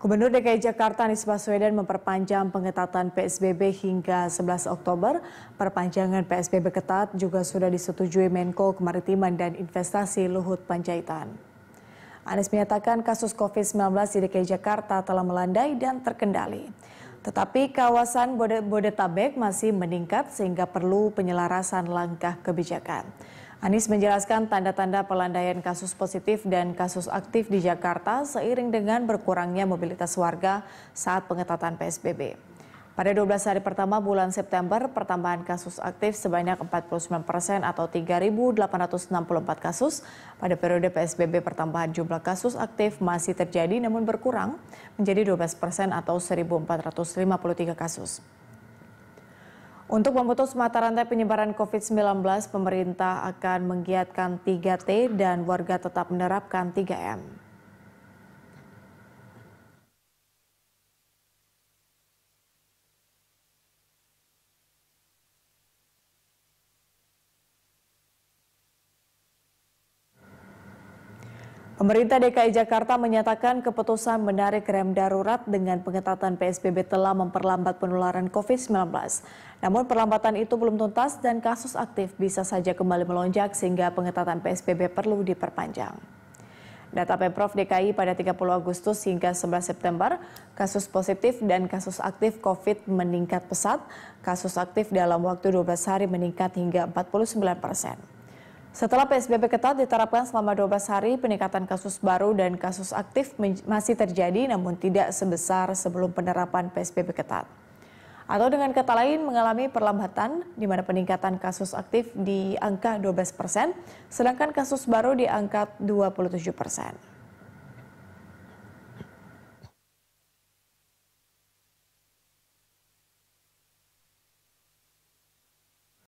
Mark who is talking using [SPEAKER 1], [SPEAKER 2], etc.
[SPEAKER 1] Gubernur DKI Jakarta Anies Baswedan memperpanjang pengetatan PSBB hingga 11 Oktober. Perpanjangan PSBB ketat juga sudah disetujui Menko Kemaritiman dan Investasi Luhut Panjaitan. Anies menyatakan kasus COVID-19 di DKI Jakarta telah melandai dan terkendali. Tetapi kawasan Bodetabek masih meningkat sehingga perlu penyelarasan langkah kebijakan. Anies menjelaskan tanda-tanda pelandaian kasus positif dan kasus aktif di Jakarta seiring dengan berkurangnya mobilitas warga saat pengetatan PSBB. Pada 12 hari pertama bulan September, pertambahan kasus aktif sebanyak 49 persen atau 3.864 kasus. Pada periode PSBB pertambahan jumlah kasus aktif masih terjadi namun berkurang menjadi 12 persen atau 1.453 kasus. Untuk memutus mata rantai penyebaran COVID-19, pemerintah akan menggiatkan 3T dan warga tetap menerapkan 3M. Pemerintah DKI Jakarta menyatakan keputusan menarik rem darurat dengan pengetatan PSBB telah memperlambat penularan COVID-19. Namun perlambatan itu belum tuntas dan kasus aktif bisa saja kembali melonjak sehingga pengetatan PSBB perlu diperpanjang. Data Pemprov DKI pada 30 Agustus hingga 11 September, kasus positif dan kasus aktif COVID meningkat pesat. Kasus aktif dalam waktu 12 hari meningkat hingga 49 persen. Setelah PSBB ketat diterapkan selama 12 hari, peningkatan kasus baru dan kasus aktif masih terjadi namun tidak sebesar sebelum penerapan PSBB ketat. Atau dengan kata lain mengalami perlambatan di mana peningkatan kasus aktif di angka 12 persen, sedangkan kasus baru di angka 27 persen.